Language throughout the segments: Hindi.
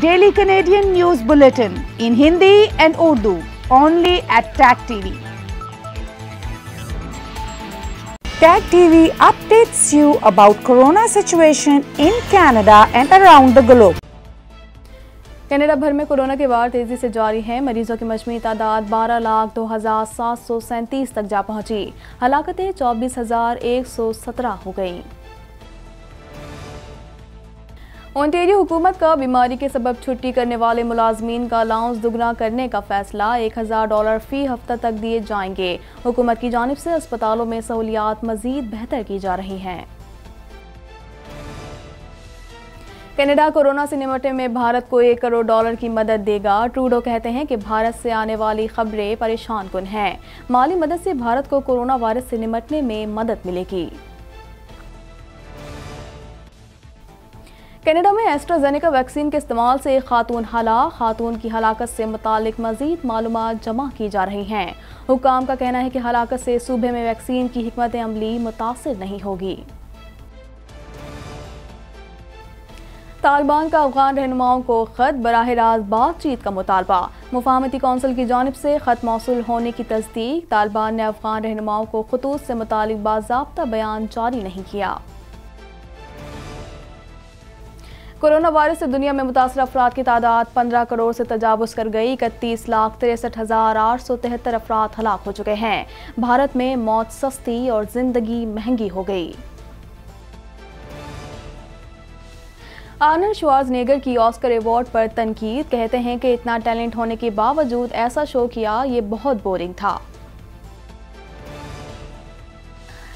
Daily Canadian news bulletin in Hindi and Urdu only at Tag TV Tag TV updates you about corona situation in Canada and around the globe. Canada भर में कोरोना के वार तेजी से जारी हैं मरीजों की मजमू तादाद बारह लाख दो हज़ार सात सौ सैंतीस तक जा पहुंची हलाकतें चौबीस हज़ार एक सौ सत्रह हो गईं ओंटेरियो हुकूमत का बीमारी के सबब छुट्टी करने वाले मुलाजमीन का अलाउंस दुगना करने का फैसला एक हज़ार डॉलर फ़ी हफ्ता तक दिए जाएंगे हुकूमत की जानब से अस्पतालों में सहूलियात मजीद बेहतर की जा रही हैं कनाडा कोरोना से निपटने में भारत को एक करोड़ डॉलर की मदद देगा ट्रूडो कहते हैं कि भारत से आने वाली खबरें परेशान कन हैं माली मदद से भारत को कोरोना वायरस से निपटने में मदद मिलेगी कनाडा में एस्ट्राजेनेका वैक्सीन के इस्तेमाल से खातून हला खातून की हलाकत से मुतक मजीद मालूम जमा की जा रही हैं हुकाम का कहना है कि हलाकत से सूबे में वैक्सीन की हमत अमली मुतासर नहीं होगी तालिबान का अफगान रहनुमाओं को खत बरह रास्त बातचीत का मुतालबा मुफामती कौंसिल की जानब से खत मौसू होने की तस्दीक तालिबान ने अफगान रहनुमाओं को खतूत से मुतल बाबा बयान जारी नहीं किया कोरोना वायरस से दुनिया में मुतासर अफराद की तादाद पंद्रह करोड़ से तजावज कर गई इकतीस लाख तिरसठ हजार आठ सौ तिहत्तर अफराद हलाक हो चुके हैं भारत में मौत सस्ती और जिंदगी महंगी हो गई आनंद शुआज नेगर की ऑस्कर अवार्ड पर तनकीद कहते हैं कि इतना टैलेंट होने के बावजूद ऐसा शो किया ये बहुत बोरिंग था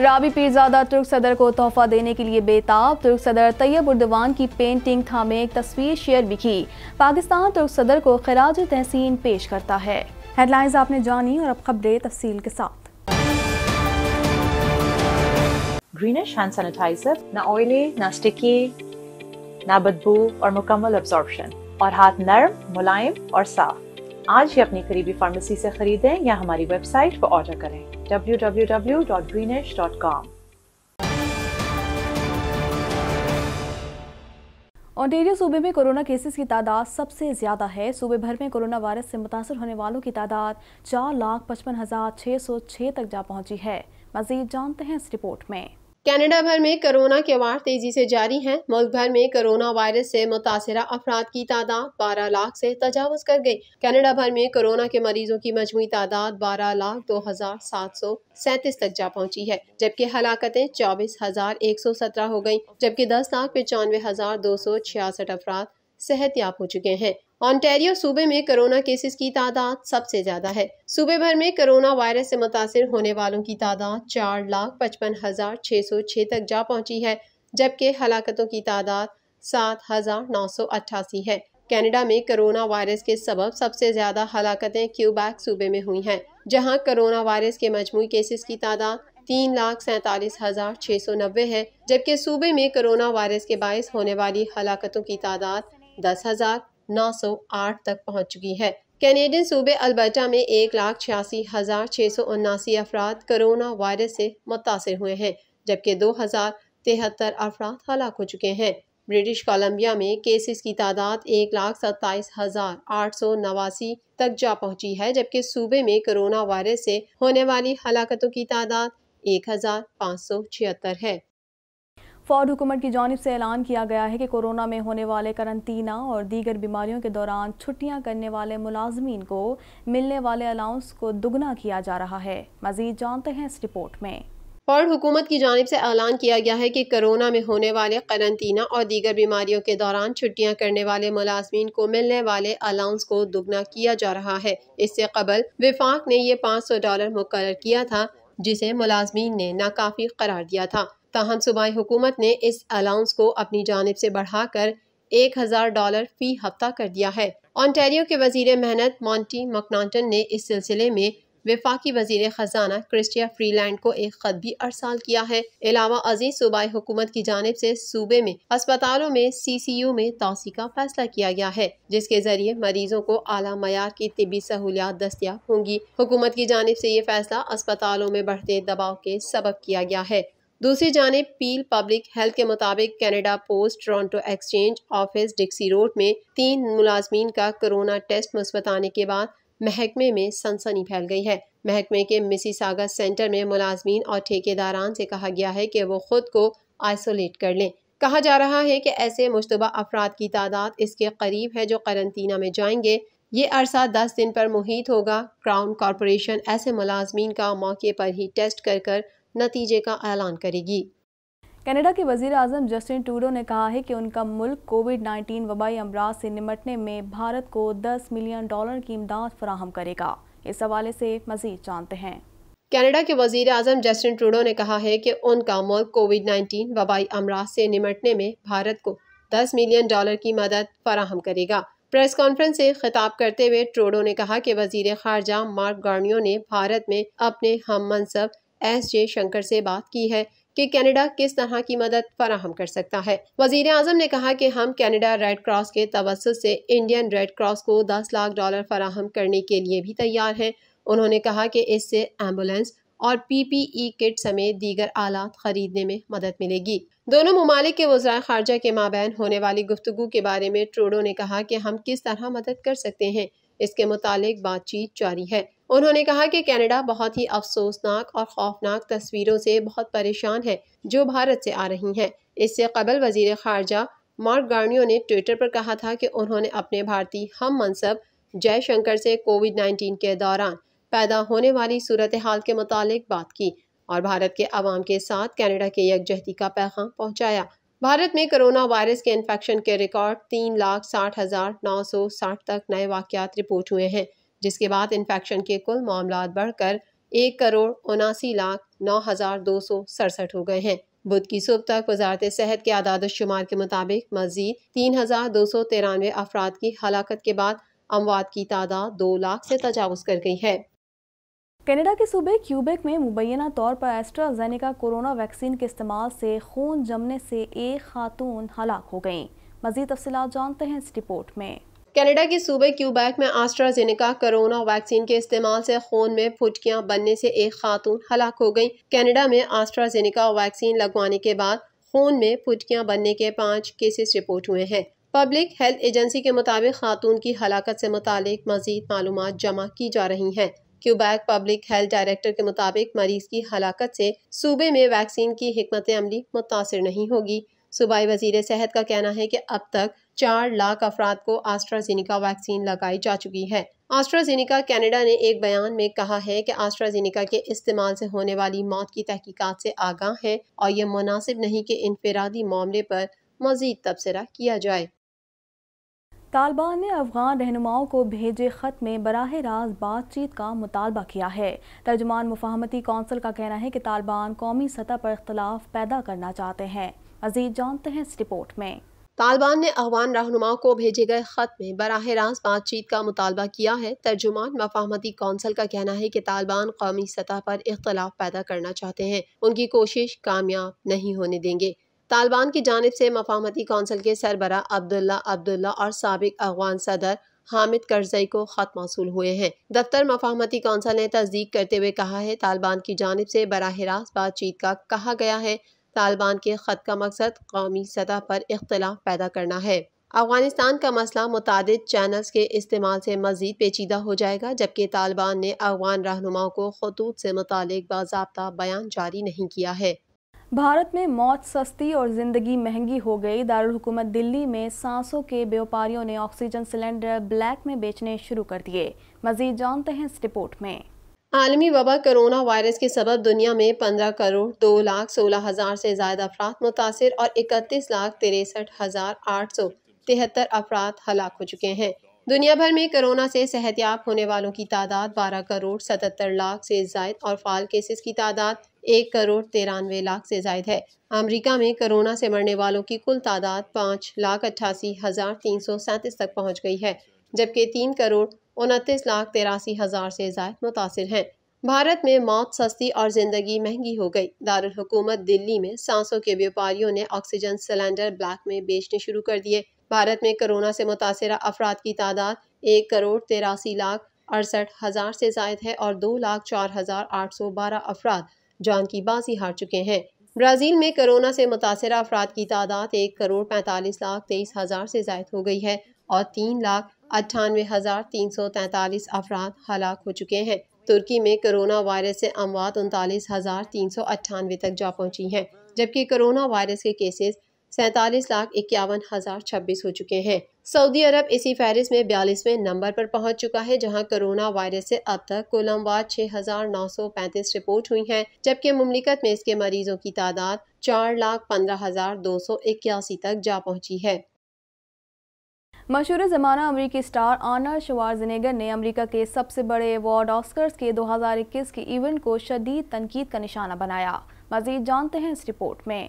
राबी पीरजादा तुर्क सदर को तोहफा देने के लिए बेताब तुर्क सदर तैयब उर्दवान की पेंटिंग थामे एक तस्वीर शेयर भी की पाकिस्तान तुर्क सदर को खराज तहसीन पेश करता है हेडलाइंस आपने जानी और अब खबरें तफसील के साथ ग्रीनिश हैंड सैनिटाइजर ना ऑयली ना स्टिकी ना बदबू और मुकम्मल अब्जॉर्बशन और हाथ नरम मुलायम और साफ आज ही अपनी करीबी फार्मेसी से खरीदें या हमारी वेबसाइट पर ऑर्डर करें www.greenish.com. ऑन्टेरियो सूबे में कोरोना केसेस की तादाद सबसे ज़्यादा है सूबे भर में कोरोना वायरस से मुतासर होने वालों की तादाद चार लाख पचपन हज़ार छह सौ छह तक जा पहुंची है मजीद जानते हैं इस रिपोर्ट में कनाडा भर में कोरोना के वार तेजी से जारी हैं मुल्क भर में कोरोना वायरस से मुतासर अफराद की तादाद बारह लाख से तजावज कर गई कनाडा भर में कोरोना के मरीजों की मजमू तादाद बारह लाख दो हजार सात सौ सैंतीस तक जा पहुंची है जबकि हलाकतें चौबीस हजार एक सौ सत्रह हो गई जबकि दस लाख पचानवे हजार दो सौ छियासठ अफराद सेहत याब हो चुके हैं ऑन्टेरियो सूबे में कोरोना केसेस की तादाद सबसे ज़्यादा है सूबे भर में कोरोना वायरस से मुतासर होने वालों की तादाद चार लाख पचपन हज़ार छः सौ छः तक जा पहुंची है जबकि हलाकतों की तादाद सात हज़ार नौ सौ अट्ठासी है कनाडा में कोरोना वायरस के सबब सबसे ज़्यादा हलाकतें क्यूबैक सूबे में हुई हैं जहां कोरोना वायरस के मजमू केसेस की तादाद तीन लाख सैंतालीस हज़ार छः सौ नब्बे है जबकि सूबे में कोरोना वायरस के बायस होने वाली हलाकतों की तादाद दस हजार नौ सौ आठ तक पहुंच चुकी है कैनेडियन सूबे अल्बर्टा में एक लाख छियासी हजार छः सौ उन्नासी अफराद करोना वायरस से मुतासर हुए हैं जबकि दो हजार तिहत्तर अफराद हलाक हो चुके हैं ब्रिटिश कोलंबिया में केसेस की तादाद एक लाख सत्ताईस हजार आठ सौ नवासी तक जा पहुंची है जबकि सूबे में कोरोना वायरस से होने वाली हलाकतों की तादाद एक हजार पाँच सौ छिहत्तर है फौज हुकूमत की जानब से ऐलान किया गया है कि कोरोना में होने वाले करंतना और दीगर बीमारियों के दौरान छुट्टियां करने वाले मुलाजमीन को मिलने वाले अलाउंस को दुगना किया जा रहा है मजीद जानते हैं इस रिपोर्ट में फौज हुकूमत की जानब से ऐलान किया गया है कि कोरोना में होने वाले करंतना और दीगर बीमारियों के दौरान छुट्टियां करने वाले मुलाजमीन को मिलने वाले अलाउंस को दुगना किया जा रहा है इससे कबल विफाक ने ये पाँच सौ डॉलर मुकर किया था जिसे मुलाजमीन ने नाकाफी करार दिया था तहम सूबाई हुकूमत ने इस अलाउंस को अपनी जानब ऐसी बढ़ा कर एक हज़ार डॉलर फ़ी हफ्ता कर दिया है ऑनटेरियो के वजीर मेहनत मॉन्टी मकनाटन ने इस सिलसिले में विफाक वजी खजाना क्रिस्टिया फ्रीलैंड को एक खत भी अरसाल किया है अलावा अजीज सूबाई हुकूमत की जानब ऐसी सूबे में अस्पतालों में सी सी यू में तोसी का फैसला किया गया है जिसके जरिए मरीजों को अला मैार की तबी सहूलियात दस्तियाब होंगी हुकूमत की जानब ऐसी ये फैसला अस्पतालों में बढ़ते दबाव के सबक किया गया है दूसरी जानब पील पब्लिक हेल्थ के मुताबिक Canada post Toronto exchange office Dixie road में तीन मुलाजमीन का कोरोना टेस्ट मुस्बत आने के बाद महकमे में सनसनी फैल गई है महकमे के मिसी सागर सेंटर में मुलाजमीन और ठेकेदारान से कहा गया है कि वो खुद को आइसोलेट कर लें कहा जा रहा है कि ऐसे मुशतबा अफराद की तादाद इसके करीब है जो करंतना में जाएंगे ये अरसा दस दिन पर मुहित होगा क्राउन कॉरपोरेशन ऐसे मुलाजमीन का मौके पर ही टेस्ट कर कर नतीजे का ऐलान करेगी कनाडा के वजीर अजम जस्टिन टूडो ने कहा है कि उनका मुल्क कोविड 19 वबाई अमराज से निमटने में भारत को 10 मिलियन डॉलर की इमदाद फराहम करेगा इस हवाले से मजीद जानते हैं कनाडा के वजीर अजम जस्टिन टूडो ने कहा है कि उनका मुल्क कोविड 19 वबाई अमराज से निमटने में भारत को 10 मिलियन डॉलर की मदद फराहम करेगा प्रेस कॉन्फ्रेंस से खिताब करते हुए ट्रोडो ने कहा कि वजीर खारजा मार्क गार्नियो ने भारत में अपने हम मनसब एस जे शंकर से बात की है कि कनाडा किस तरह की मदद फराहम कर सकता है वजीर अजम ने कहा कि हम कनाडा रेड क्रॉस के तवसत से इंडियन रेड क्रॉस को 10 लाख डॉलर फराहम करने के लिए भी तैयार हैं उन्होंने कहा कि इससे एम्बुलेंस और पीपीई किट समेत दीगर आलात खरीदने में मदद मिलेगी दोनों ममालिक के वजरा खारजा के माबैन होने वाली गुफ्तु के बारे में ट्रोडो ने कहा कि हम किस तरह मदद कर सकते हैं इसके मुतालिक बातचीत जारी है उन्होंने कहा कि कनाडा बहुत ही अफसोसनाक और खौफनाक तस्वीरों से बहुत परेशान है जो भारत से आ रही हैं इससे कबल वजीर खारजा मार्क गार्नियो ने ट्विटर पर कहा था कि उन्होंने अपने भारतीय हम मनसब जयशंकर से कोविड नाइन्टीन के दौरान पैदा होने वाली सूरत हाल के मुतालिक बात की और भारत के अवाम के साथ कैनेडा के यकजहती का पैगाम पहुँचाया भारत में कोरोना वायरस के इन्फेक्शन के रिकॉर्ड तीन लाख साठ हज़ार नौ सौ साठ तक नए वाक़ रिपोर्ट हुए हैं जिसके बाद इन्फेक्शन के कुल मामला बढ़कर एक करोड़ उनासी लाख नौ हज़ार दो सौ सड़सठ हो गए हैं बुध की सुबह तक वजारत सेहत के आदाद शुमार के मुताबिक मजीद तीन हज़ार दो सौ तिरानवे अफराद की हलाकत के बाद अमवात की तादाद दो लाख से तजावज़ कर गई है कनाडा के सूबे क्यूबेक में मुबैना तौर पर एस्ट्राजेनेका कोरोना वैक्सीन के इस्तेमाल से खून जमने से एक खातून हलाक हो गई मजीद तफसलत जानते हैं इस रिपोर्ट में कनाडा के सूबे क्यूबैक में आस्ट्राजेनेका कोरोना वैक्सीन के इस्तेमाल से खून में फुटकियां बनने से एक खातून हलाक हो गई कनाडा में आस्ट्राजेनेका वैक्सीन लगवाने के बाद खून में फुटकियां बनने के पाँच केसेस रिपोर्ट हुए हैं पब्लिक हेल्थ एजेंसी के मुताबिक खातून की हलाकत से मुतक मजीद मालूम जमा की जा रही हैं क्यूबैक पब्लिक हेल्थ डायरेक्टर के मुताबिक मरीज की हलाकत से सूबे में वैक्सीन की हमत अमली मुतासर नहीं होगी सूबाई वजीर सेहत का कहना है कि अब तक चार लाख अफराद को आस्ट्राजेनिका वैक्सीन लगाई जा चुकी है आस्ट्राजेनिका कनाडा ने एक बयान में कहा है कि आस्ट्राजेनिका के इस्तेमाल से होने वाली मौत की तहकीकात से आगाह है और यह मुनासिब नहीं कि इनफरादी मामले पर मजीद तबसरा किया जाए तालिबान ने अफगान रहनुमाओं को भेजे ख़त में बराह रास्त बातचीत का मुतालबा किया है तर्जमान मुफाहमती कौंसिल का कहना है कि तालिबान कौमी सतह पर अख्तिलाफ पैदा करना चाहते हैं मजीद जानते हैं इस रिपोर्ट में तालिबान ने अफगान रहनुमाओं को भेजे गए ख़त में बरह रास्त बातचीत का मुतालबा किया है तर्जुमान मफाहमती कौंसल का कहना है कि तालिबान कौमी सतह पर इख्तलाफ पैदा करना चाहते हैं उनकी कोशिश कामयाब नहीं होने देंगे तालिबान की जानब से मफाहमती कौंसल के सरबरा अब्दुल्ला अब्दुल्ला और सबक अफगान सदर हामिद करजई को ख़त मौसू हुए हैं दफ्तर मफाहमती कौंसल ने तस्दीक करते हुए कहा है तालिबान की जानब से बरह रास्त बातचीत का कहा गया है तालिबान के ख़त का मकसद कौमी सतह पर इख्तलाफ पैदा करना है अफगानिस्तान का मसला मुतद चैनल्स के इस्तेमाल से मजीद पेचीदा हो जाएगा जबकि तालिबान ने अफगान रहनुमाओं को खतूत से मुतल बाबा बयान जारी नहीं किया है भारत में मौत सस्ती और ज़िंदगी महंगी हो गई दारकूमत दिल्ली में सांसों के व्यापारियों ने ऑक्सीजन सिलेंडर ब्लैक में बेचने शुरू कर दिए मजीद जानते हैं इस रिपोर्ट में आलमी वबा करोना वायरस के सबब दुनिया में पंद्रह करोड़ दो लाख सोलह हज़ार से ज्यादा अफराद मुतासर और इकतीस लाख तिरसठ हज़ार आठ सौ तिहत्तर अफराद हलाक हो चुके हैं दुनिया भर में कोरोना से सेहतियाब होने वालों की तादाद बारह करोड़ सतहत्तर लाख से जायद और फाल केसेस की तादाद एक करोड़ तिरानवे लाख से जायद है अमरीका में कोरोना से मरने वालों की कुल तादाद पाँच लाख अट्ठासी हज़ार तीन सौ सैंतीस तक पहुँच गई है जबकि तीन करोड़ उनतीस लाख तिरासी हज़ार से ज्यादा मुतासर हैं भारत में मौत सस्ती और ज़िंदगी महंगी हो गई दारकूमत दिल्ली में सांसों के व्यापारियों ने ऑक्सीजन सिलेंडर ब्लैक में बेचने शुरू कर दिए भारत में कोरोना से मुतासर अफराद की तादाद एक करोड़ तिरासी लाख अड़सठ हज़ार से जायद है और दो लाख चार हज़ार आठ सौ बारह अफराद जान की बाजी हार चुके हैं ब्राज़ील में कोरोना से मुतासर अफराद की तादाद एक करोड़ पैंतालीस लाख तेईस हज़ार से जायद हो गई है और तीन लाख अट्ठानवे हज़ार तीन सौ तैतालीस अफराद हलाक हो चुके हैं तुर्की में कोरोना वायरस से अमवात उनतालीस हज़ार तीन सौ अट्ठानवे तक जा पहुंची हैं जबकि कोरोना वायरस के केसेस सैतालीस लाख इक्यावन हज़ार छब्बीस हो चुके हैं सऊदी अरब इसी फहरिस्त में बयालीसवें नंबर पर पहुंच चुका है जहां कोरोना वायरस से अब तक कुल अमवात छः हज़ार नौ सौ पैंतीस रिपोर्ट हुई हैं जबकि मुमलिकत में इसके मरीजों की तादाद चार लाख पंद्रह हज़ार दो सौ इक्यासी तक जा पहुंची है मशहूर ज़माना अमरीकी स्टार आना शवारजनेगर ने अमरीका के सबसे बड़े अवार्ड ऑस्कर्स के 2021 के इवेंट को शदीद तनकीद का निशाना बनाया मजीद जानते हैं इस रिपोर्ट में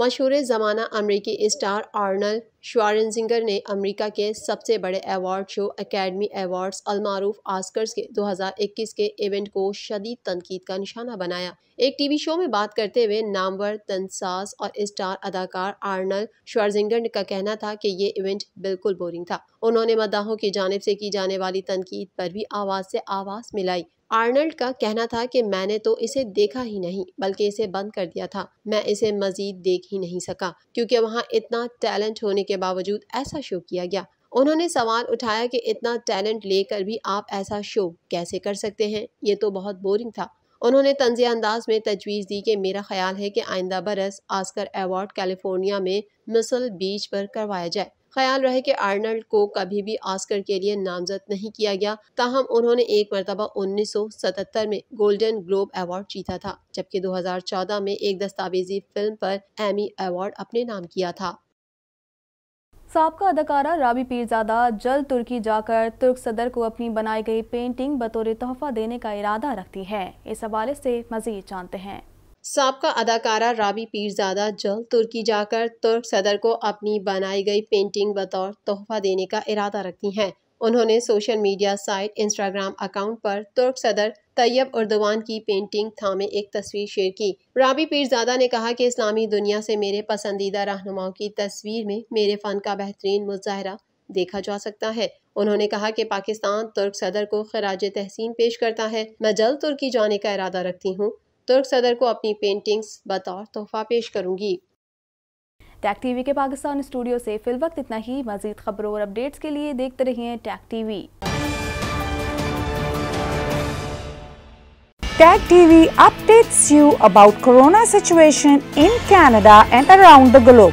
मशहूर ज़माना अमरीकी स्टार आर्नल श्वारजिंगर ने अमेरिका के सबसे बड़े अवार्ड शो एकेडमी अवार्ड्स अलमारूफ आस्कर्स के 2021 के इवेंट को शदीद तनकीद का निशाना बनाया एक टीवी शो में बात करते हुए नामवर तनसाज और स्टार अदाकार आर्नल श्वारजिंगर का कहना था कि ये इवेंट बिल्कुल बोरिंग था उन्होंने मदाहों की जानब से की जाने वाली तनकीद पर भी आवाज़ से आवाज़ मिलाई आर्नल्ड का कहना था कि मैंने तो इसे देखा ही नहीं बल्कि इसे बंद कर दिया था मैं इसे मजीद देख ही नहीं सका क्योंकि वहाँ इतना टैलेंट होने के बावजूद ऐसा शो किया गया उन्होंने सवाल उठाया कि इतना टैलेंट लेकर भी आप ऐसा शो कैसे कर सकते हैं ये तो बहुत बोरिंग था उन्होंने तंजिया अंदाज में तजवीज़ दी कि मेरा ख्याल है कि आइंदा बरस आस्कर अवार्ड कैलिफोर्निया में मिसल बीच पर करवाया जाए ख्याल रहे कि आर्नल्ड को कभी भी ऑस्कर के लिए नामजद नहीं किया गया ताहम उन्होंने एक मरतबा 1977 में गोल्डन ग्लोब अवार्ड जीता था जबकि 2014 में एक दस्तावेजी फिल्म पर एमी अवार्ड अपने नाम किया था सबका अदाकारा राबी पीरजादा जल्द तुर्की जाकर तुर्क सदर को अपनी बनाई गई पेंटिंग बतौर तोहफा देने का इरादा रखती है इस हवाले से मजीद जानते हैं सबका अदाकारा राबी पीरजादा जल्द तुर्की जाकर तुर्क सदर को अपनी बनाई गई पेंटिंग बतौर तोहफा देने का इरादा रखती हैं उन्होंने social media site Instagram account पर तुर्क सदर तैयब उर्दवान की पेंटिंग थामे एक तस्वीर शेयर की राबी पीरजादा ने कहा कि इस्लामी दुनिया से मेरे पसंदीदा रहनुमाओं की तस्वीर में मेरे फ़न का बेहतरीन मुजाहरा देखा जा सकता है उन्होंने कहा कि पाकिस्तान तुर्क सदर को खराज तहसीन पेश करता है मैं जल्द तुर्की जाने का इरादा रखती हूँ तुर्क सदर को अपनी पेंटिंग्स बतौर तोहफा पेश करूंगी टैक टीवी के पाकिस्तान स्टूडियो से फिल वक्त इतना ही मजीद खबरों और अपडेट्स के लिए देखते रहिए Tag TV Tag TV updates you about corona situation in Canada and around the globe.